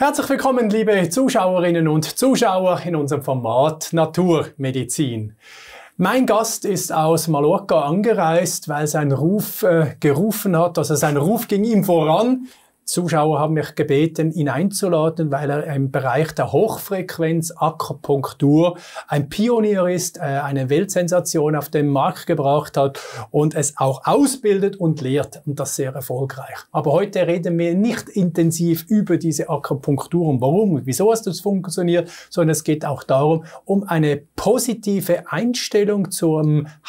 Herzlich willkommen, liebe Zuschauerinnen und Zuschauer in unserem Format Naturmedizin. Mein Gast ist aus Mallorca angereist, weil sein Ruf äh, gerufen hat, also sein Ruf ging ihm voran. Zuschauer haben mich gebeten, ihn einzuladen, weil er im Bereich der Hochfrequenz Akupunktur ein Pionier ist, äh, eine Weltsensation auf den Markt gebracht hat und es auch ausbildet und lehrt und das sehr erfolgreich. Aber heute reden wir nicht intensiv über diese Akupunktur und warum und wieso es das funktioniert, sondern es geht auch darum, um eine positive Einstellung zur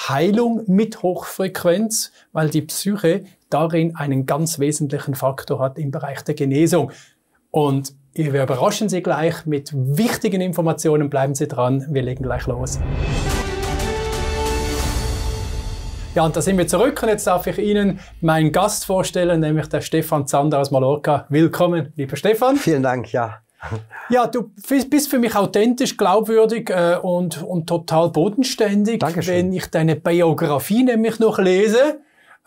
Heilung mit Hochfrequenz, weil die Psyche darin einen ganz wesentlichen Faktor hat im Bereich der Genesung. Und wir überraschen Sie gleich mit wichtigen Informationen. Bleiben Sie dran, wir legen gleich los. Ja, und da sind wir zurück und jetzt darf ich Ihnen meinen Gast vorstellen, nämlich der Stefan Zander aus Mallorca. Willkommen, lieber Stefan. Vielen Dank, ja. Ja, du bist für mich authentisch, glaubwürdig äh, und, und total bodenständig. Dankeschön. Wenn ich deine Biografie nämlich noch lese,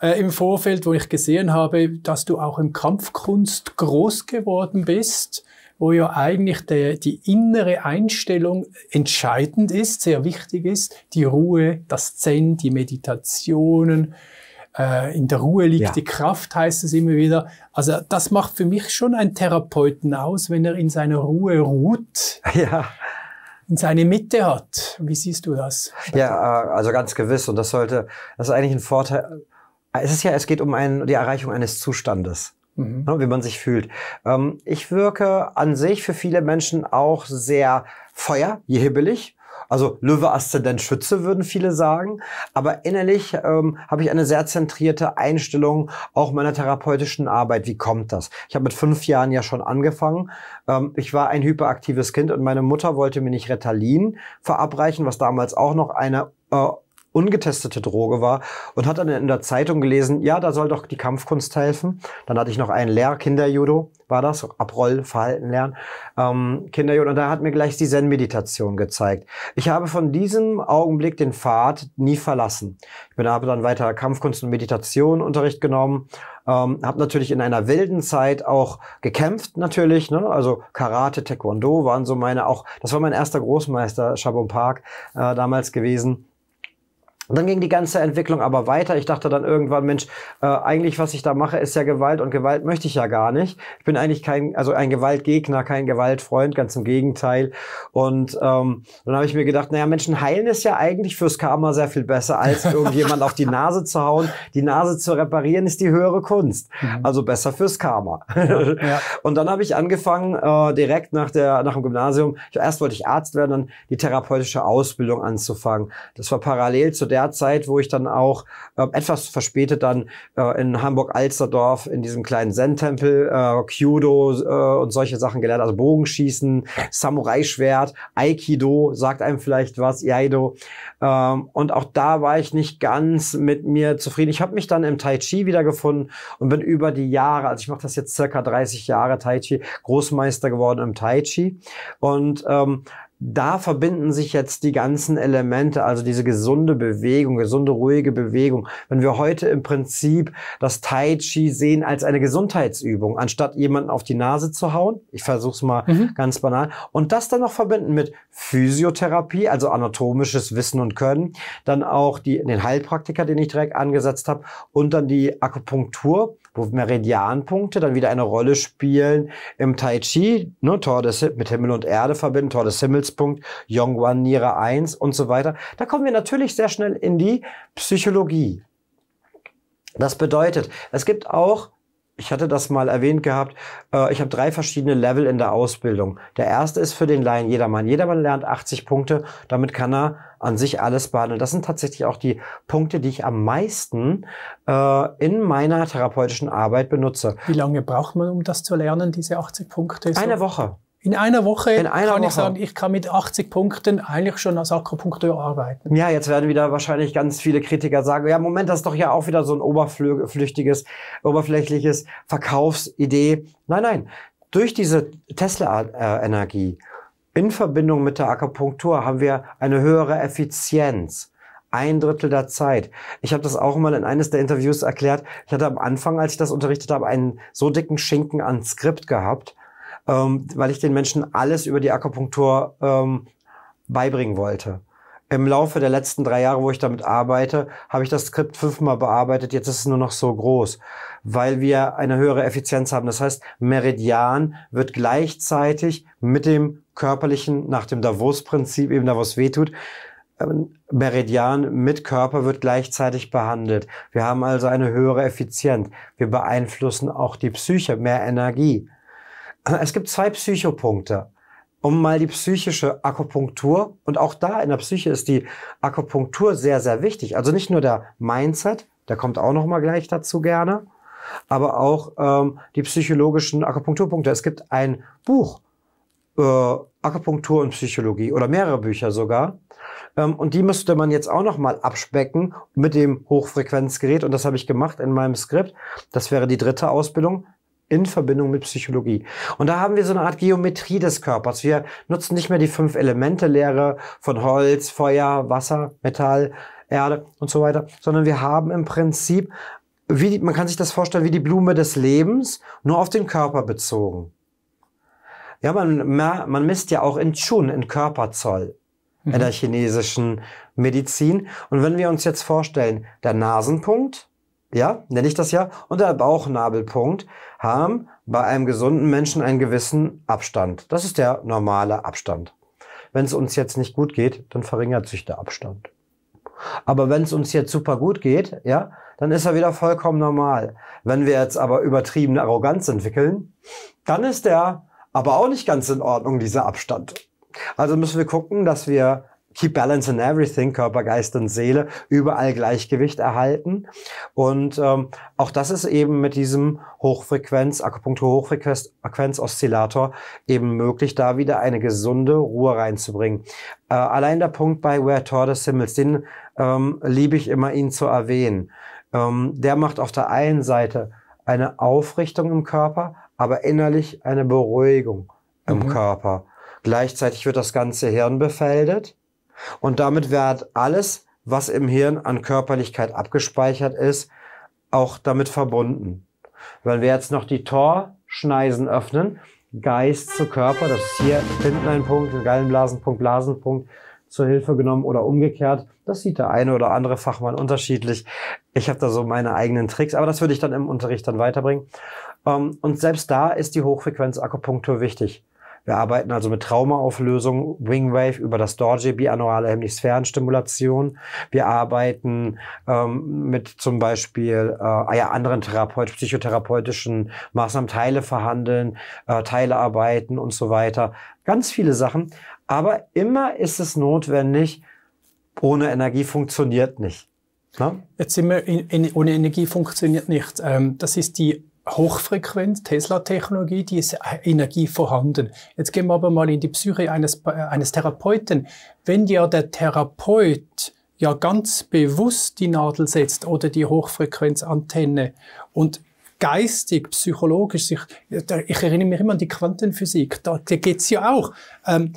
äh, im Vorfeld, wo ich gesehen habe, dass du auch im Kampfkunst groß geworden bist, wo ja eigentlich der, die innere Einstellung entscheidend ist, sehr wichtig ist, die Ruhe, das Zen, die Meditationen, äh, in der Ruhe liegt ja. die Kraft, heißt es immer wieder. Also das macht für mich schon einen Therapeuten aus, wenn er in seiner Ruhe ruht. Ja. In seine Mitte hat. Wie siehst du das? Ja, äh, also ganz gewiss. Und das sollte, das ist eigentlich ein Vorteil, es ist ja, es geht um ein, die Erreichung eines Zustandes. Mhm. Ne, wie man sich fühlt. Ähm, ich wirke an sich für viele Menschen auch sehr Feuer, jebelig. Also Löwe, Aszendent, Schütze würden viele sagen. Aber innerlich ähm, habe ich eine sehr zentrierte Einstellung auch meiner therapeutischen Arbeit. Wie kommt das? Ich habe mit fünf Jahren ja schon angefangen. Ähm, ich war ein hyperaktives Kind und meine Mutter wollte mir nicht Ritalin verabreichen, was damals auch noch eine äh, ungetestete Droge war und hat dann in der Zeitung gelesen, ja, da soll doch die Kampfkunst helfen. Dann hatte ich noch einen Lehrkinderjudo, war das, Abroll, Verhalten lernen, ähm, Kinderjudo. Und da hat mir gleich die Zen-Meditation gezeigt. Ich habe von diesem Augenblick den Pfad nie verlassen. Ich bin, habe dann weiter Kampfkunst und Meditation Unterricht genommen, ähm, habe natürlich in einer wilden Zeit auch gekämpft natürlich, ne? also Karate, Taekwondo waren so meine auch, das war mein erster Großmeister, Shabon Park, äh, damals gewesen und dann ging die ganze Entwicklung aber weiter. Ich dachte dann irgendwann, Mensch, äh, eigentlich was ich da mache, ist ja Gewalt und Gewalt möchte ich ja gar nicht. Ich bin eigentlich kein, also ein Gewaltgegner, kein Gewaltfreund, ganz im Gegenteil. Und ähm, dann habe ich mir gedacht, naja, Menschen heilen ist ja eigentlich fürs Karma sehr viel besser, als irgendjemand auf die Nase zu hauen. Die Nase zu reparieren ist die höhere Kunst. Mhm. Also besser fürs Karma. Ja, ja. Und dann habe ich angefangen, äh, direkt nach, der, nach dem Gymnasium, ich, erst wollte ich Arzt werden, dann die therapeutische Ausbildung anzufangen. Das war parallel zu der der Zeit, wo ich dann auch äh, etwas verspätet dann äh, in Hamburg-Alsterdorf in diesem kleinen Zen-Tempel äh, Kyudo äh, und solche Sachen gelernt, habe. also Bogenschießen, Samurai-Schwert, Aikido, sagt einem vielleicht was, Iaido. Ähm, und auch da war ich nicht ganz mit mir zufrieden. Ich habe mich dann im Tai Chi wiedergefunden und bin über die Jahre, also ich mache das jetzt circa 30 Jahre Tai Chi, Großmeister geworden im Tai Chi. Und ähm, da verbinden sich jetzt die ganzen Elemente, also diese gesunde Bewegung, gesunde, ruhige Bewegung. Wenn wir heute im Prinzip das Tai Chi sehen als eine Gesundheitsübung, anstatt jemanden auf die Nase zu hauen, ich versuche es mal mhm. ganz banal, und das dann noch verbinden mit Physiotherapie, also anatomisches Wissen und Können, dann auch die, den Heilpraktiker, den ich direkt angesetzt habe, und dann die Akupunktur wo Meridianpunkte dann wieder eine Rolle spielen im Tai Chi, ne, Tor des, mit Himmel und Erde verbinden, Tor des Himmelspunkt, Yongwan Nira 1 und so weiter. Da kommen wir natürlich sehr schnell in die Psychologie. Das bedeutet, es gibt auch ich hatte das mal erwähnt gehabt, äh, ich habe drei verschiedene Level in der Ausbildung. Der erste ist für den Laien jedermann. Jedermann lernt 80 Punkte, damit kann er an sich alles behandeln. Das sind tatsächlich auch die Punkte, die ich am meisten äh, in meiner therapeutischen Arbeit benutze. Wie lange braucht man, um das zu lernen, diese 80 Punkte? So? Eine Woche. In einer Woche in einer kann Woche. ich sagen, ich kann mit 80 Punkten eigentlich schon als Akupunkteur arbeiten. Ja, jetzt werden wieder wahrscheinlich ganz viele Kritiker sagen, ja, Moment, das ist doch ja auch wieder so ein oberflüchtiges, oberflächliches Verkaufsidee. Nein, nein. Durch diese Tesla-Energie in Verbindung mit der Akupunktur haben wir eine höhere Effizienz ein Drittel der Zeit. Ich habe das auch mal in eines der Interviews erklärt. Ich hatte am Anfang, als ich das unterrichtet habe, einen so dicken Schinken an Skript gehabt, ähm, weil ich den Menschen alles über die Akupunktur ähm, beibringen wollte. Im Laufe der letzten drei Jahre, wo ich damit arbeite, habe ich das Skript fünfmal bearbeitet. Jetzt ist es nur noch so groß, weil wir eine höhere Effizienz haben. Das heißt, Meridian wird gleichzeitig mit dem körperlichen, nach dem Davos-Prinzip, eben da was tut, ähm, Meridian mit Körper wird gleichzeitig behandelt. Wir haben also eine höhere Effizienz. Wir beeinflussen auch die Psyche, mehr Energie. Es gibt zwei Psychopunkte. Um mal die psychische Akupunktur und auch da in der Psyche ist die Akupunktur sehr, sehr wichtig. Also nicht nur der Mindset, der kommt auch noch mal gleich dazu gerne, aber auch ähm, die psychologischen Akupunkturpunkte. Es gibt ein Buch äh, Akupunktur und Psychologie oder mehrere Bücher sogar. Ähm, und die müsste man jetzt auch nochmal abspecken mit dem Hochfrequenzgerät. Und das habe ich gemacht in meinem Skript. Das wäre die dritte Ausbildung in Verbindung mit Psychologie. Und da haben wir so eine Art Geometrie des Körpers. Wir nutzen nicht mehr die fünf Elemente-Lehre von Holz, Feuer, Wasser, Metall, Erde und so weiter, sondern wir haben im Prinzip, wie die, man kann sich das vorstellen, wie die Blume des Lebens, nur auf den Körper bezogen. Ja, man, man misst ja auch in Chun, in Körperzoll mhm. in der chinesischen Medizin. Und wenn wir uns jetzt vorstellen, der Nasenpunkt ja, nenne ich das ja, und der Bauchnabelpunkt haben bei einem gesunden Menschen einen gewissen Abstand. Das ist der normale Abstand. Wenn es uns jetzt nicht gut geht, dann verringert sich der Abstand. Aber wenn es uns jetzt super gut geht, ja, dann ist er wieder vollkommen normal. Wenn wir jetzt aber übertriebene Arroganz entwickeln, dann ist der aber auch nicht ganz in Ordnung, dieser Abstand. Also müssen wir gucken, dass wir Keep Balance in Everything, Körper, Geist und Seele, überall Gleichgewicht erhalten. Und ähm, auch das ist eben mit diesem Hochfrequenz, Akupunktur-Hochfrequenz-Oszillator eben möglich, da wieder eine gesunde Ruhe reinzubringen. Äh, allein der Punkt bei Where Tortoise Himmels, den ähm, liebe ich immer, ihn zu erwähnen. Ähm, der macht auf der einen Seite eine Aufrichtung im Körper, aber innerlich eine Beruhigung im mhm. Körper. Gleichzeitig wird das ganze Hirn befeldet und damit wird alles, was im Hirn an Körperlichkeit abgespeichert ist, auch damit verbunden. Wenn wir jetzt noch die Torschneisen öffnen, Geist zu Körper, das ist hier hinten ein Punkt, Gallenblasenpunkt, Blasenpunkt zur Hilfe genommen oder umgekehrt. Das sieht der eine oder andere Fachmann unterschiedlich. Ich habe da so meine eigenen Tricks, aber das würde ich dann im Unterricht dann weiterbringen. Ähm, und selbst da ist die Hochfrequenz-Akupunktur wichtig. Wir arbeiten also mit Traumaauflösung, Wingwave über das Dorje, bianuale Hemisphärenstimulation. Wir arbeiten ähm, mit zum Beispiel äh, ja, anderen therapeutisch, psychotherapeutischen Maßnahmen, Teile verhandeln, äh, Teile arbeiten und so weiter. Ganz viele Sachen. Aber immer ist es notwendig, ohne Energie funktioniert nicht. Na? Ne? Jetzt sind wir in, in, ohne Energie funktioniert nicht. Ähm, das ist die Hochfrequenz, Tesla-Technologie, die ist äh, Energie vorhanden. Jetzt gehen wir aber mal in die Psyche eines, äh, eines Therapeuten. Wenn ja der Therapeut ja ganz bewusst die Nadel setzt oder die Hochfrequenzantenne und geistig, psychologisch sich, ich erinnere mich immer an die Quantenphysik, da, da geht's ja auch. Ähm,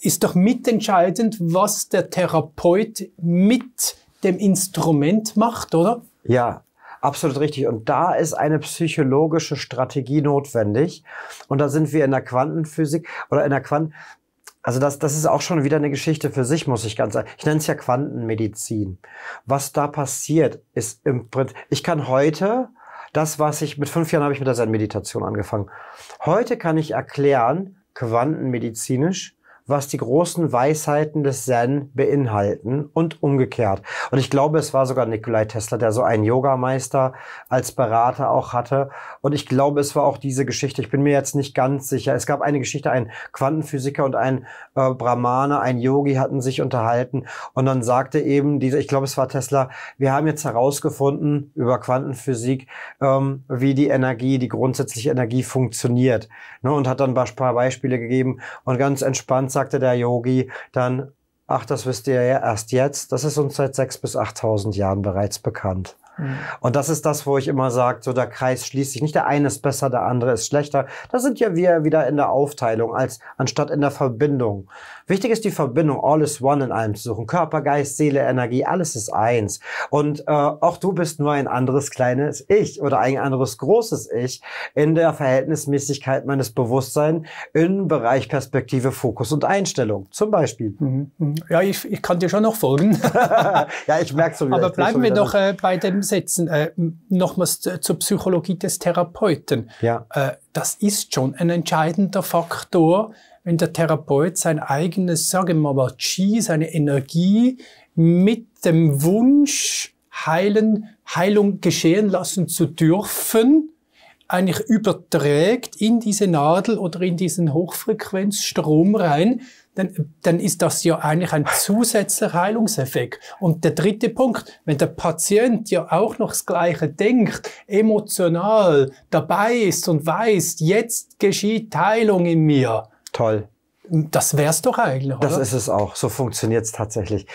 ist doch mitentscheidend, was der Therapeut mit dem Instrument macht, oder? Ja, Absolut richtig. Und da ist eine psychologische Strategie notwendig. Und da sind wir in der Quantenphysik oder in der Quanten. Also das, das ist auch schon wieder eine Geschichte für sich, muss ich ganz sagen. Ich nenne es ja Quantenmedizin. Was da passiert, ist im Prinzip, ich kann heute das, was ich, mit fünf Jahren habe ich mit der Zen-Meditation angefangen. Heute kann ich erklären, quantenmedizinisch, was die großen Weisheiten des Zen beinhalten und umgekehrt. Und ich glaube, es war sogar Nikolai Tesla, der so einen Yogameister als Berater auch hatte. Und ich glaube, es war auch diese Geschichte. Ich bin mir jetzt nicht ganz sicher. Es gab eine Geschichte, ein Quantenphysiker und ein äh, Brahmane, ein Yogi hatten sich unterhalten. Und dann sagte eben dieser, ich glaube, es war Tesla, wir haben jetzt herausgefunden über Quantenphysik, ähm, wie die Energie, die grundsätzliche Energie funktioniert. Ne? Und hat dann ein paar Beispiele gegeben und ganz entspannt sagte der Yogi dann, ach, das wisst ihr ja erst jetzt, das ist uns seit 6.000 bis 8.000 Jahren bereits bekannt. Mhm. Und das ist das, wo ich immer sage, so der Kreis schließt sich nicht. Der eine ist besser, der andere ist schlechter. Da sind ja wir wieder in der Aufteilung, als anstatt in der Verbindung. Wichtig ist die Verbindung, all is one in allem zu suchen. Körper, Geist, Seele, Energie, alles ist eins. Und äh, auch du bist nur ein anderes kleines Ich oder ein anderes großes Ich in der Verhältnismäßigkeit meines Bewusstseins im Bereich Perspektive, Fokus und Einstellung. Zum Beispiel. Mhm. Mhm. Ja, ich, ich kann dir schon noch folgen. ja, ich merke schon. Aber bleiben wir doch äh, bei dem ansetzen, äh, nochmals zur Psychologie des Therapeuten. Ja. Äh, das ist schon ein entscheidender Faktor, wenn der Therapeut sein eigenes, sagen wir mal, Qi, seine Energie mit dem Wunsch, heilen, Heilung geschehen lassen zu dürfen, eigentlich überträgt in diese Nadel oder in diesen Hochfrequenzstrom rein, dann, dann ist das ja eigentlich ein zusätzlicher Heilungseffekt. Und der dritte Punkt, wenn der Patient ja auch noch das Gleiche denkt, emotional dabei ist und weiß, jetzt geschieht Heilung in mir. Toll. Das wär's doch eigentlich, oder? Das ist es auch. So funktioniert's tatsächlich.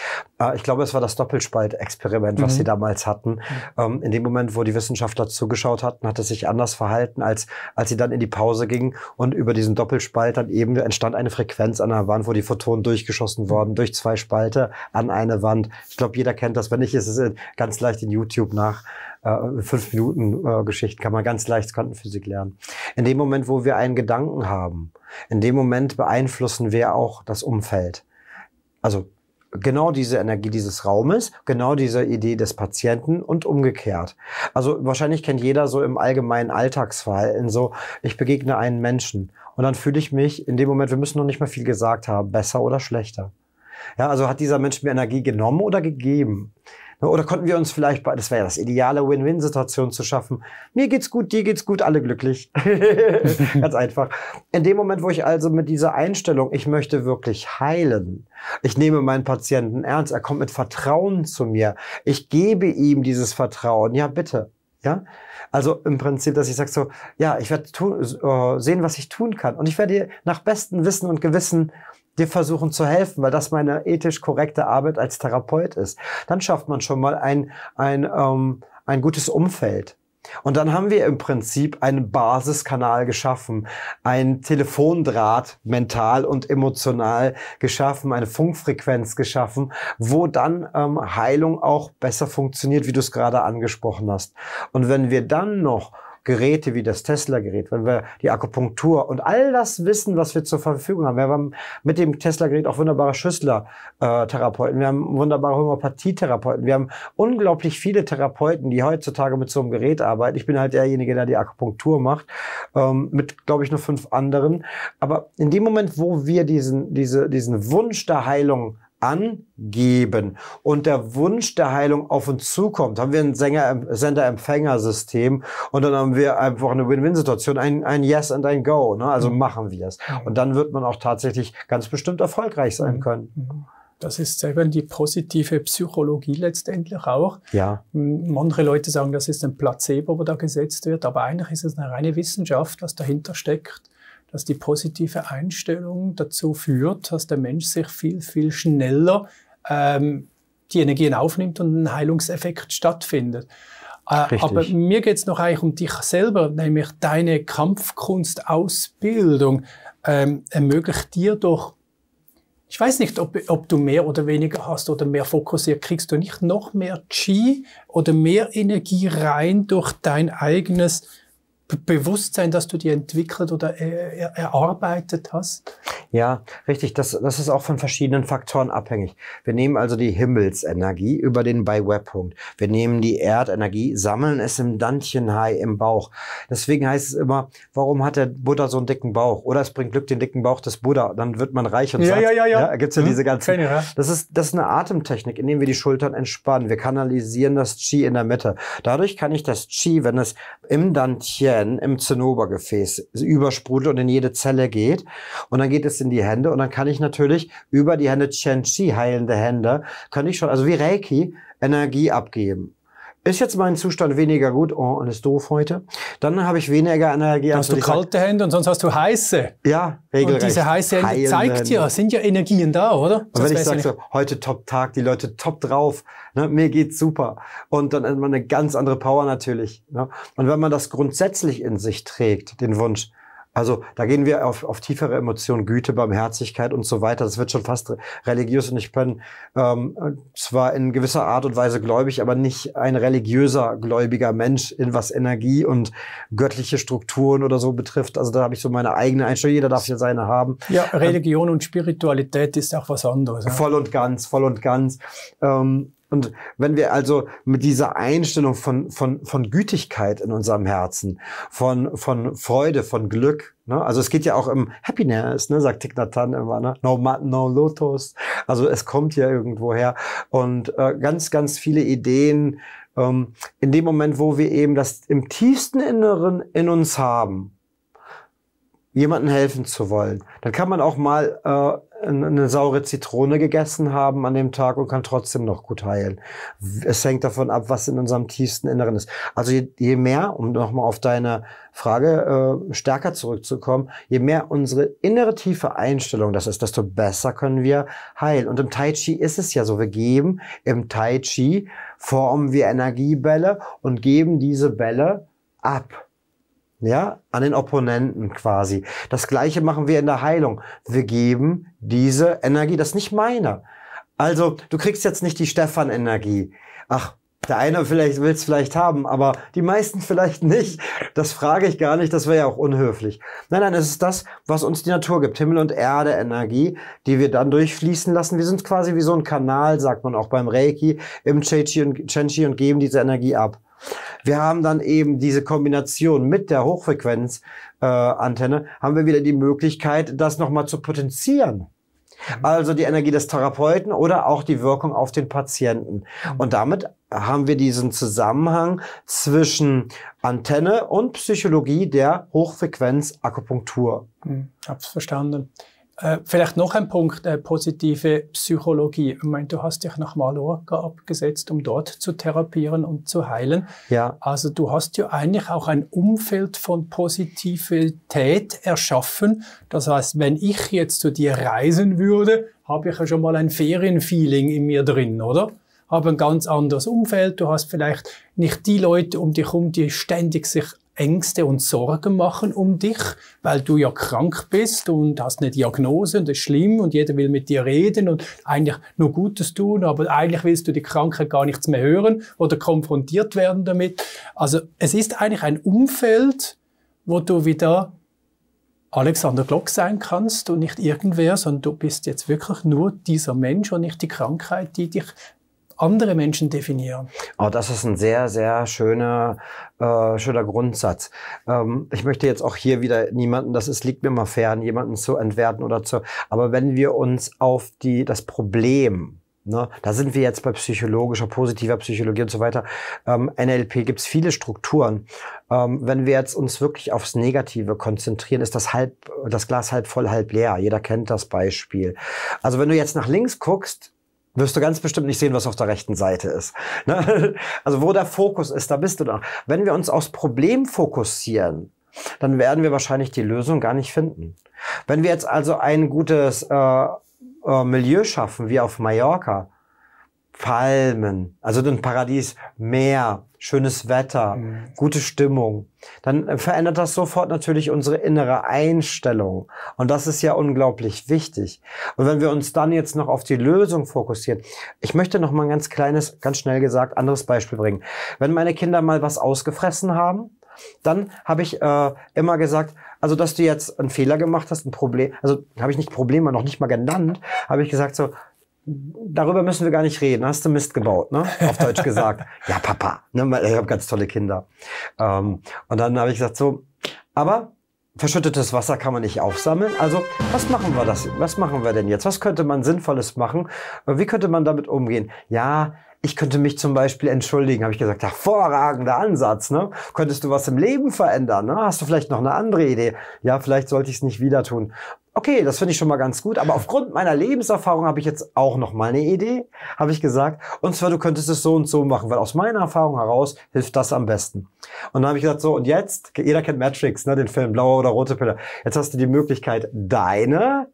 Äh, ich glaube, es war das Doppelspaltexperiment, was mhm. sie damals hatten. Mhm. Ähm, in dem Moment, wo die Wissenschaftler zugeschaut hatten, hat es sich anders verhalten, als, als sie dann in die Pause gingen und über diesen Doppelspalt dann eben entstand eine Frequenz an der Wand, wo die Photonen durchgeschossen mhm. wurden, durch zwei Spalte an eine Wand. Ich glaube, jeder kennt das. Wenn nicht, ist es äh, ganz leicht in YouTube nach, äh, fünf Minuten äh, Geschichten kann man ganz leicht Quantenphysik lernen. In dem Moment, wo wir einen Gedanken haben, in dem Moment beeinflussen wir auch das Umfeld. Also genau diese Energie dieses Raumes, genau diese Idee des Patienten und umgekehrt. Also wahrscheinlich kennt jeder so im allgemeinen Alltagsverhalten so, ich begegne einen Menschen und dann fühle ich mich in dem Moment, wir müssen noch nicht mal viel gesagt haben, besser oder schlechter. Ja, also hat dieser Mensch mir Energie genommen oder gegeben? Ne, oder konnten wir uns vielleicht, bei, das wäre ja das ideale Win-Win-Situation zu schaffen. Mir geht's gut, dir geht's gut, alle glücklich. Ganz einfach. In dem Moment, wo ich also mit dieser Einstellung, ich möchte wirklich heilen, ich nehme meinen Patienten ernst, er kommt mit Vertrauen zu mir, ich gebe ihm dieses Vertrauen, ja bitte, ja, also im Prinzip, dass ich sage so, ja, ich werde äh, sehen, was ich tun kann und ich werde nach bestem Wissen und Gewissen dir versuchen zu helfen, weil das meine ethisch korrekte Arbeit als Therapeut ist. Dann schafft man schon mal ein, ein, ähm, ein gutes Umfeld. Und dann haben wir im Prinzip einen Basiskanal geschaffen, einen Telefondraht mental und emotional geschaffen, eine Funkfrequenz geschaffen, wo dann ähm, Heilung auch besser funktioniert, wie du es gerade angesprochen hast. Und wenn wir dann noch Geräte wie das Tesla-Gerät, wenn wir die Akupunktur und all das Wissen, was wir zur Verfügung haben. Wir haben mit dem Tesla-Gerät auch wunderbare Schüssler-Therapeuten, wir haben wunderbare Homöopathie-Therapeuten, wir haben unglaublich viele Therapeuten, die heutzutage mit so einem Gerät arbeiten. Ich bin halt derjenige, der die Akupunktur macht, ähm, mit, glaube ich, nur fünf anderen. Aber in dem Moment, wo wir diesen, diese, diesen Wunsch der Heilung angeben und der Wunsch der Heilung auf uns zukommt, haben wir ein Sender-Empfänger-System und dann haben wir einfach eine Win-Win-Situation, ein, ein Yes und ein Go. Ne? Also mhm. machen wir es. Und dann wird man auch tatsächlich ganz bestimmt erfolgreich sein mhm. können. Mhm. Das ist selber die positive Psychologie letztendlich auch. Ja. Andere Leute sagen, das ist ein Placebo, wo da gesetzt wird, aber eigentlich ist es eine reine Wissenschaft, was dahinter steckt dass die positive Einstellung dazu führt, dass der Mensch sich viel, viel schneller ähm, die Energien aufnimmt und ein Heilungseffekt stattfindet. Äh, Richtig. Aber mir geht es noch eigentlich um dich selber, nämlich deine Kampfkunstausbildung ähm, ermöglicht dir doch, ich weiß nicht, ob, ob du mehr oder weniger hast oder mehr fokussiert, kriegst du nicht noch mehr Qi oder mehr Energie rein durch dein eigenes Bewusstsein, das du dir entwickelt oder er, erarbeitet hast? Ja, richtig. Das, das ist auch von verschiedenen Faktoren abhängig. Wir nehmen also die Himmelsenergie über den Bei-Web-Punkt. Wir nehmen die Erdenergie, sammeln es im Dantchenhai im Bauch. Deswegen heißt es immer, warum hat der Buddha so einen dicken Bauch? Oder es bringt Glück den dicken Bauch des Buddha, dann wird man reich und ja, satt. Ja, ja, ja. ja gibt's ja hm, diese ganzen. Keine, ja. Das ist, das ist eine Atemtechnik, indem wir die Schultern entspannen. Wir kanalisieren das Qi in der Mitte. Dadurch kann ich das Qi, wenn es im Dantchen Tran im Zinnobergefäß übersprudelt und in jede Zelle geht. Und dann geht es in die Hände und dann kann ich natürlich über die Hände Chen Chi, heilende Hände, kann ich schon, also wie Reiki, Energie abgeben ist jetzt mein Zustand weniger gut, oh, alles doof heute, dann habe ich weniger Energie. Dann hast du kalte sag, Hände und sonst hast du heiße. Ja, regelrecht. Und diese heiße Hände zeigt ja, sind ja Energien da, oder? und wenn ich sage, so, heute Top-Tag, die Leute top drauf, ne, mir geht's super. Und dann hat man eine ganz andere Power natürlich. Ne? Und wenn man das grundsätzlich in sich trägt, den Wunsch, also da gehen wir auf, auf tiefere Emotionen, Güte, Barmherzigkeit und so weiter. Das wird schon fast religiös und ich bin ähm, zwar in gewisser Art und Weise gläubig, aber nicht ein religiöser, gläubiger Mensch, in was Energie und göttliche Strukturen oder so betrifft. Also da habe ich so meine eigene Einstellung. Jeder darf ja seine haben. Ja, ähm, Religion ähm, und Spiritualität ist auch was anderes. Voll und ganz, voll und ganz. Ähm, und wenn wir also mit dieser Einstellung von, von, von Gütigkeit in unserem Herzen, von, von Freude, von Glück, ne? also es geht ja auch im Happiness, ne? sagt Thich Nhat Hanh immer, ne? no, no lotus, also es kommt ja irgendwo her und äh, ganz, ganz viele Ideen ähm, in dem Moment, wo wir eben das im tiefsten Inneren in uns haben, jemanden helfen zu wollen, dann kann man auch mal äh, eine saure Zitrone gegessen haben an dem Tag und kann trotzdem noch gut heilen. Es hängt davon ab, was in unserem tiefsten Inneren ist. Also je, je mehr, um nochmal auf deine Frage äh, stärker zurückzukommen, je mehr unsere innere tiefe Einstellung das ist, desto besser können wir heilen. Und im Tai Chi ist es ja so, wir geben im Tai Chi, formen wir Energiebälle und geben diese Bälle ab ja, an den Opponenten quasi. Das gleiche machen wir in der Heilung. Wir geben diese Energie, das ist nicht meine. Also, du kriegst jetzt nicht die Stefan Energie. Ach, der eine vielleicht will es vielleicht haben, aber die meisten vielleicht nicht. Das frage ich gar nicht, das wäre ja auch unhöflich. Nein, nein, es ist das, was uns die Natur gibt, Himmel und Erde Energie, die wir dann durchfließen lassen. Wir sind quasi wie so ein Kanal, sagt man auch beim Reiki, im Chenchi und, Chenchi und geben diese Energie ab. Wir haben dann eben diese Kombination mit der Hochfrequenzantenne, äh, haben wir wieder die Möglichkeit, das nochmal zu potenzieren. Mhm. Also die Energie des Therapeuten oder auch die Wirkung auf den Patienten. Mhm. Und damit haben wir diesen Zusammenhang zwischen Antenne und Psychologie der Hochfrequenz-Akupunktur. Hm, hab's verstanden. Äh, vielleicht noch ein Punkt, äh, positive Psychologie. Ich meine, du hast dich nach Mallorca abgesetzt, um dort zu therapieren und zu heilen. Ja. Also du hast ja eigentlich auch ein Umfeld von Positivität erschaffen. Das heißt, wenn ich jetzt zu dir reisen würde, habe ich ja schon mal ein Ferienfeeling in mir drin, oder? habe ein ganz anderes Umfeld. Du hast vielleicht nicht die Leute um dich herum, die ständig sich Ängste und Sorgen machen um dich, weil du ja krank bist und hast eine Diagnose und das ist schlimm und jeder will mit dir reden und eigentlich nur Gutes tun, aber eigentlich willst du die Krankheit gar nichts mehr hören oder konfrontiert werden damit. Also es ist eigentlich ein Umfeld, wo du wieder Alexander Glock sein kannst und nicht irgendwer, sondern du bist jetzt wirklich nur dieser Mensch und nicht die Krankheit, die dich andere Menschen definieren. Oh, das ist ein sehr, sehr schöner, äh, schöner Grundsatz. Ähm, ich möchte jetzt auch hier wieder niemanden, das ist, liegt mir mal fern, jemanden zu entwerten oder zu, aber wenn wir uns auf die, das Problem Ne, da sind wir jetzt bei psychologischer, positiver Psychologie und so weiter. Ähm, NLP gibt es viele Strukturen. Ähm, wenn wir jetzt uns wirklich aufs Negative konzentrieren, ist das, halb, das Glas halb voll, halb leer. Jeder kennt das Beispiel. Also wenn du jetzt nach links guckst, wirst du ganz bestimmt nicht sehen, was auf der rechten Seite ist. Ne? Also wo der Fokus ist, da bist du doch. Wenn wir uns aufs Problem fokussieren, dann werden wir wahrscheinlich die Lösung gar nicht finden. Wenn wir jetzt also ein gutes äh, äh, Milieu schaffen, wie auf Mallorca, Palmen, also ein Paradies, Meer, schönes Wetter, mhm. gute Stimmung, dann verändert das sofort natürlich unsere innere Einstellung. Und das ist ja unglaublich wichtig. Und wenn wir uns dann jetzt noch auf die Lösung fokussieren, ich möchte noch mal ein ganz kleines, ganz schnell gesagt, anderes Beispiel bringen. Wenn meine Kinder mal was ausgefressen haben, dann habe ich äh, immer gesagt, also dass du jetzt einen Fehler gemacht hast, ein Problem, also habe ich nicht Probleme noch nicht mal genannt, habe ich gesagt so, darüber müssen wir gar nicht reden. Hast du Mist gebaut, ne? Auf Deutsch gesagt. ja, Papa. Ne? Ich habe ganz tolle Kinder. Ähm, und dann habe ich gesagt so, aber verschüttetes Wasser kann man nicht aufsammeln. Also was machen wir das? Was machen wir denn jetzt? Was könnte man Sinnvolles machen? Äh, wie könnte man damit umgehen? Ja, ich könnte mich zum Beispiel entschuldigen, habe ich gesagt, hervorragender Ansatz, ne? Könntest du was im Leben verändern, ne? Hast du vielleicht noch eine andere Idee? Ja, vielleicht sollte ich es nicht wieder tun okay, das finde ich schon mal ganz gut, aber aufgrund meiner Lebenserfahrung habe ich jetzt auch noch mal eine Idee, habe ich gesagt. Und zwar, du könntest es so und so machen, weil aus meiner Erfahrung heraus hilft das am besten. Und dann habe ich gesagt, so, und jetzt, jeder kennt Matrix, ne, den Film, blaue oder rote Pille. Jetzt hast du die Möglichkeit, deine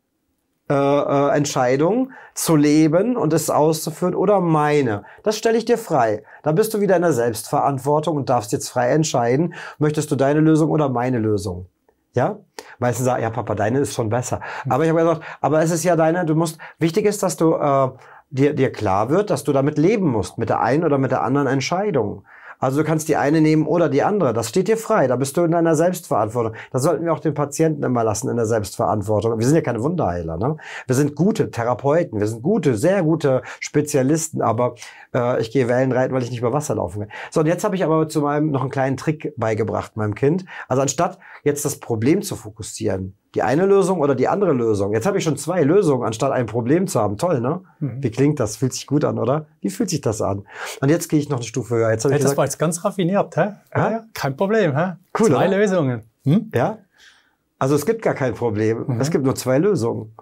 äh, äh, Entscheidung zu leben und es auszuführen oder meine. Das stelle ich dir frei. Da bist du wieder in der Selbstverantwortung und darfst jetzt frei entscheiden, möchtest du deine Lösung oder meine Lösung. Ja? Meistens sagen, ja, Papa, deine ist schon besser. Mhm. Aber ich habe gesagt, aber es ist ja deine, du musst, wichtig ist, dass du äh, dir, dir klar wird, dass du damit leben musst, mit der einen oder mit der anderen Entscheidung. Also du kannst die eine nehmen oder die andere. Das steht dir frei. Da bist du in deiner Selbstverantwortung. Das sollten wir auch den Patienten immer lassen in der Selbstverantwortung. Wir sind ja keine Wunderheiler. Ne? Wir sind gute Therapeuten. Wir sind gute, sehr gute Spezialisten. Aber äh, ich gehe Wellen reiten, weil ich nicht über Wasser laufen will. So, und jetzt habe ich aber zu meinem noch einen kleinen Trick beigebracht meinem Kind. Also anstatt jetzt das Problem zu fokussieren, die eine Lösung oder die andere Lösung. Jetzt habe ich schon zwei Lösungen, anstatt ein Problem zu haben. Toll, ne? Mhm. Wie klingt das? Fühlt sich gut an, oder? Wie fühlt sich das an? Und jetzt gehe ich noch eine Stufe höher. Jetzt hey, ich das gesagt, war jetzt ganz raffiniert, hä? ja. Kein Problem, hä? Cool, zwei oder? Lösungen. Hm? Ja. Also es gibt gar kein Problem. Mhm. Es gibt nur zwei Lösungen.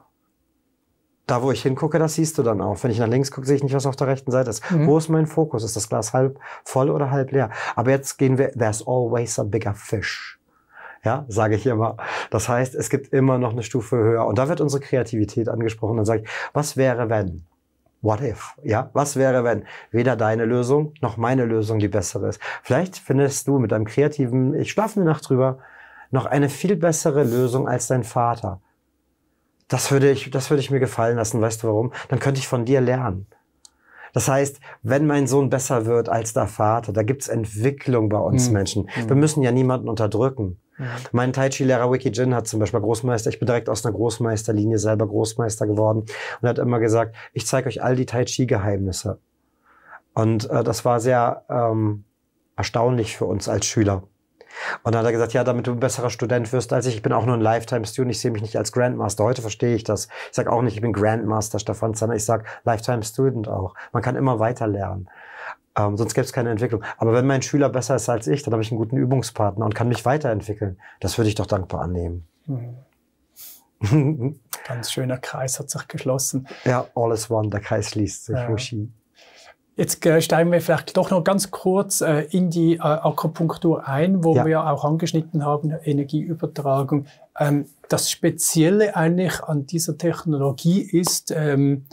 Da, wo ich hingucke, das siehst du dann auch. Wenn ich nach links gucke, sehe ich nicht, was auf der rechten Seite ist. Mhm. Wo ist mein Fokus? Ist das Glas halb voll oder halb leer? Aber jetzt gehen wir, there's always a bigger fish ja, sage ich immer. Das heißt, es gibt immer noch eine Stufe höher und da wird unsere Kreativität angesprochen. Dann sage ich, was wäre wenn? What if? Ja, was wäre, wenn weder deine Lösung noch meine Lösung die bessere ist? Vielleicht findest du mit einem kreativen, ich schlafe eine Nacht drüber, noch eine viel bessere Lösung als dein Vater. Das würde ich, das würde ich mir gefallen lassen. Weißt du warum? Dann könnte ich von dir lernen. Das heißt, wenn mein Sohn besser wird als der Vater, da gibt's Entwicklung bei uns mhm. Menschen. Hm. Wir müssen ja niemanden unterdrücken. Mhm. Mein Tai Chi-Lehrer Wiki Jin hat zum Beispiel Großmeister, ich bin direkt aus einer Großmeisterlinie selber Großmeister geworden und hat immer gesagt, ich zeige euch all die Tai Chi-Geheimnisse. Und äh, das war sehr ähm, erstaunlich für uns als Schüler. Und dann hat er gesagt, ja, damit du ein besserer Student wirst als ich. Ich bin auch nur ein Lifetime-Student. Ich sehe mich nicht als Grandmaster. Heute verstehe ich das. Ich sage auch nicht, ich bin Grandmaster, Stefan, Zander, ich sage Lifetime-Student auch. Man kann immer weiter lernen. Ähm, sonst gäbe es keine Entwicklung. Aber wenn mein Schüler besser ist als ich, dann habe ich einen guten Übungspartner und kann mich weiterentwickeln. Das würde ich doch dankbar annehmen. Mhm. Ganz schöner Kreis hat sich geschlossen. Ja, all is one, der Kreis schließt sich. Ja. Jetzt äh, steigen wir vielleicht doch noch ganz kurz äh, in die äh, Akupunktur ein, wo ja. wir auch angeschnitten haben, Energieübertragung. Ähm, das Spezielle eigentlich an dieser Technologie ist, ähm,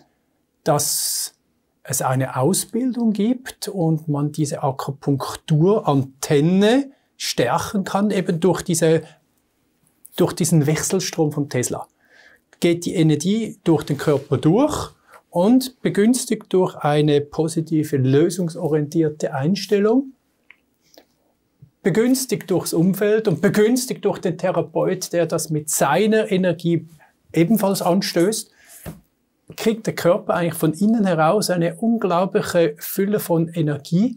dass es eine Ausbildung gibt und man diese Akupunkturantenne stärken kann, eben durch, diese, durch diesen Wechselstrom von Tesla. Geht die Energie durch den Körper durch und begünstigt durch eine positive, lösungsorientierte Einstellung, begünstigt durchs Umfeld und begünstigt durch den Therapeut, der das mit seiner Energie ebenfalls anstößt, kriegt der Körper eigentlich von innen heraus eine unglaubliche Fülle von Energie,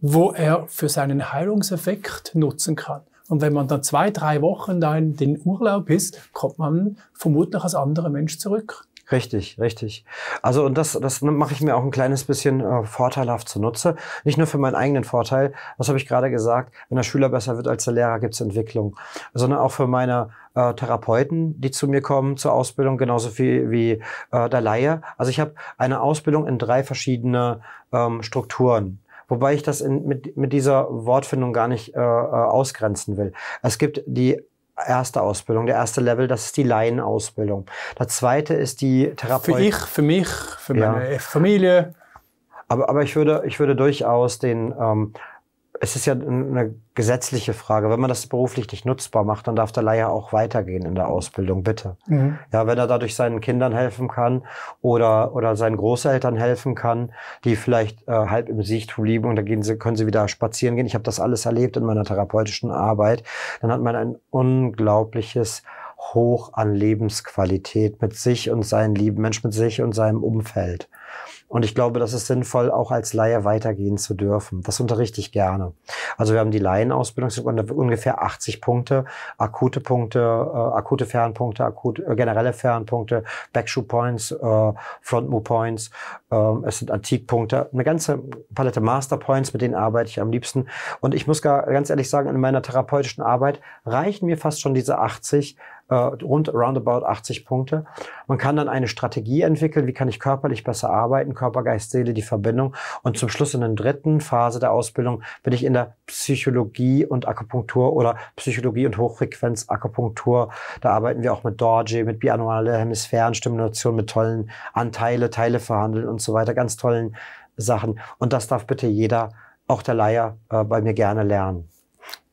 wo er für seinen Heilungseffekt nutzen kann. Und wenn man dann zwei, drei Wochen da in den Urlaub ist, kommt man vermutlich als anderer Mensch zurück. Richtig, richtig. Also und das, das mache ich mir auch ein kleines bisschen äh, vorteilhaft zunutze. Nicht nur für meinen eigenen Vorteil, was habe ich gerade gesagt, wenn der Schüler besser wird als der Lehrer, gibt es Entwicklung, sondern auch für meine äh, Therapeuten, die zu mir kommen zur Ausbildung, genauso wie, wie äh, der Laie. Also ich habe eine Ausbildung in drei verschiedene ähm, Strukturen. Wobei ich das in, mit, mit dieser Wortfindung gar nicht äh, äh ausgrenzen will. Es gibt die erste Ausbildung, der erste Level, das ist die Laienausbildung. Der zweite ist die Therapeutin. Für ich, für mich, für meine ja. Familie. Aber, aber ich, würde, ich würde durchaus den ähm, es ist ja eine gesetzliche Frage. Wenn man das beruflich nicht nutzbar macht, dann darf der Leier auch weitergehen in der Ausbildung, bitte. Mhm. Ja, wenn er dadurch seinen Kindern helfen kann oder, oder seinen Großeltern helfen kann, die vielleicht äh, halb im Siechtum lieben und da gehen sie, können sie wieder spazieren gehen. Ich habe das alles erlebt in meiner therapeutischen Arbeit. Dann hat man ein unglaubliches Hoch an Lebensqualität mit sich und seinen lieben Menschen, mit sich und seinem Umfeld. Und ich glaube, das ist sinnvoll, auch als Laie weitergehen zu dürfen. Das unterrichte ich gerne. Also wir haben die Laienausbildung, das sind ungefähr 80 Punkte, akute Punkte, äh, akute Fernpunkte, akute, äh, generelle Fernpunkte, Backshoe Points, äh, Front Move Points, äh, es sind Antikpunkte, eine ganze Palette Master Points, mit denen arbeite ich am liebsten. Und ich muss gar, ganz ehrlich sagen, in meiner therapeutischen Arbeit reichen mir fast schon diese 80, äh, rund roundabout 80 Punkte. Man kann dann eine Strategie entwickeln, wie kann ich körperlich besser arbeiten, Körper, Geist, Seele, die Verbindung. Und zum Schluss in der dritten Phase der Ausbildung bin ich in der Psychologie und Akupunktur oder Psychologie und Hochfrequenz Akupunktur. Da arbeiten wir auch mit Dorje, mit bianuale Hemisphärenstimulation, mit tollen Anteile, Teile verhandeln und so weiter, ganz tollen Sachen. Und das darf bitte jeder, auch der Leier, äh, bei mir gerne lernen.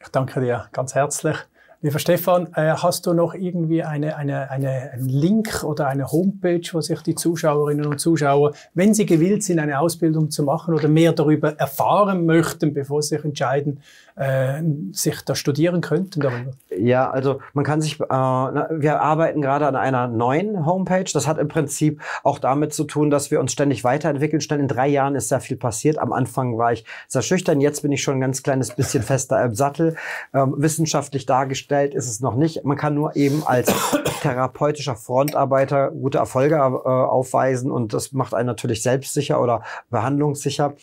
Ich danke dir ganz herzlich. Lieber Stefan, äh, hast du noch irgendwie eine, eine, eine, einen Link oder eine Homepage, wo sich die Zuschauerinnen und Zuschauer, wenn sie gewillt sind, eine Ausbildung zu machen oder mehr darüber erfahren möchten, bevor sie sich entscheiden, äh, sich da studieren könnten darüber? Ja, also man kann sich, äh, wir arbeiten gerade an einer neuen Homepage. Das hat im Prinzip auch damit zu tun, dass wir uns ständig weiterentwickeln. Schnell in drei Jahren ist sehr viel passiert. Am Anfang war ich sehr schüchtern, jetzt bin ich schon ein ganz kleines bisschen fester im Sattel. Ähm, wissenschaftlich dargestellt ist es noch nicht. Man kann nur eben als therapeutischer Frontarbeiter gute Erfolge äh, aufweisen und das macht einen natürlich selbstsicher oder behandlungssicher.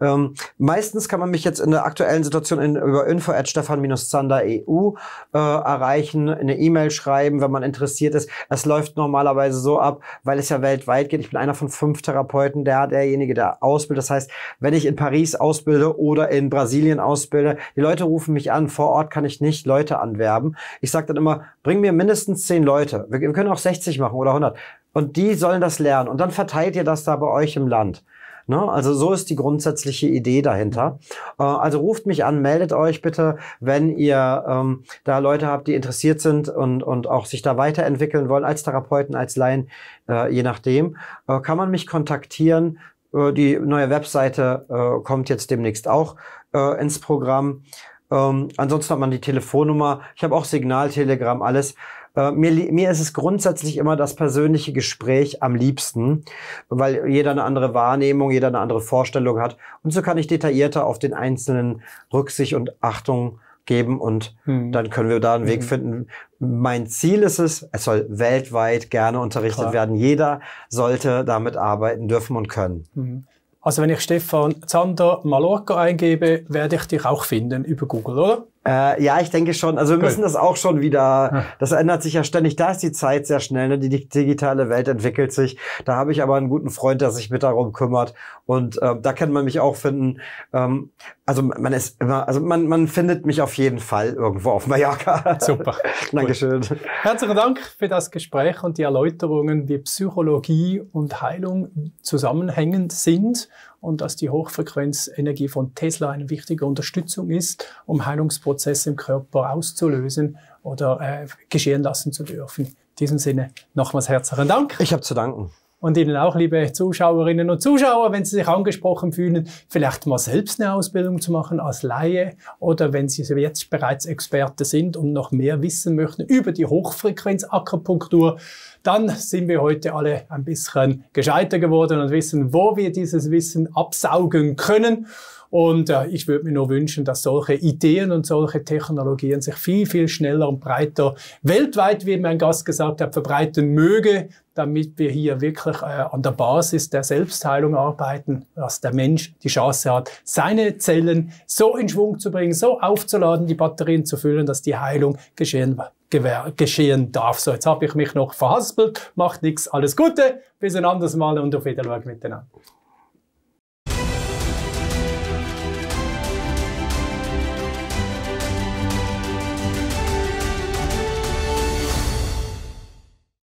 Ähm, meistens kann man mich jetzt in der aktuellen Situation in, über info at stefan-zander.eu äh, erreichen, eine E-Mail schreiben, wenn man interessiert ist. Es läuft normalerweise so ab, weil es ja weltweit geht. Ich bin einer von fünf Therapeuten, der derjenige, der ausbildet. Das heißt, wenn ich in Paris ausbilde oder in Brasilien ausbilde, die Leute rufen mich an. Vor Ort kann ich nicht Leute anwerben. Ich sage dann immer, bring mir mindestens zehn Leute. Wir, wir können auch 60 machen oder 100. Und die sollen das lernen. Und dann verteilt ihr das da bei euch im Land. Ne? Also so ist die grundsätzliche Idee dahinter. Äh, also ruft mich an, meldet euch bitte, wenn ihr ähm, da Leute habt, die interessiert sind und, und auch sich da weiterentwickeln wollen, als Therapeuten, als Laien, äh, je nachdem, äh, kann man mich kontaktieren. Äh, die neue Webseite äh, kommt jetzt demnächst auch äh, ins Programm. Ähm, ansonsten hat man die Telefonnummer. Ich habe auch Signal, Telegram, alles mir, mir ist es grundsätzlich immer das persönliche Gespräch am liebsten, weil jeder eine andere Wahrnehmung, jeder eine andere Vorstellung hat. Und so kann ich detaillierter auf den einzelnen Rücksicht und Achtung geben und hm. dann können wir da einen Weg hm. finden. Mein Ziel ist es, es soll weltweit gerne unterrichtet Klar. werden. Jeder sollte damit arbeiten dürfen und können. Hm. Also wenn ich Stefan Zander Mallorca eingebe, werde ich dich auch finden über Google, oder? Äh, ja, ich denke schon. Also wir müssen cool. das auch schon wieder, das ändert sich ja ständig. Da ist die Zeit sehr schnell, ne? die digitale Welt entwickelt sich. Da habe ich aber einen guten Freund, der sich mit darum kümmert. Und äh, da kann man mich auch finden. Ähm, also man ist immer, also man, man findet mich auf jeden Fall irgendwo auf Mallorca. Super. Dankeschön. Gut. Herzlichen Dank für das Gespräch und die Erläuterungen, wie Psychologie und Heilung zusammenhängend sind und dass die Hochfrequenzenergie von Tesla eine wichtige Unterstützung ist, um Heilungsprozesse im Körper auszulösen oder äh, geschehen lassen zu dürfen. In diesem Sinne nochmals herzlichen Dank. Ich habe zu danken und Ihnen auch, liebe Zuschauerinnen und Zuschauer, wenn Sie sich angesprochen fühlen, vielleicht mal selbst eine Ausbildung zu machen als Laie oder wenn Sie jetzt bereits Experte sind und noch mehr wissen möchten über die Hochfrequenzakupunktur, dann sind wir heute alle ein bisschen gescheiter geworden und wissen, wo wir dieses Wissen absaugen können. Und äh, ich würde mir nur wünschen, dass solche Ideen und solche Technologien sich viel, viel schneller und breiter weltweit, wie mein Gast gesagt hat, verbreiten möge, damit wir hier wirklich äh, an der Basis der Selbstheilung arbeiten, dass der Mensch die Chance hat, seine Zellen so in Schwung zu bringen, so aufzuladen, die Batterien zu füllen, dass die Heilung geschehen, geschehen darf. So, jetzt habe ich mich noch verhaspelt, macht nichts, alles Gute, bis ein anderes Mal und auf Wiedersehen miteinander.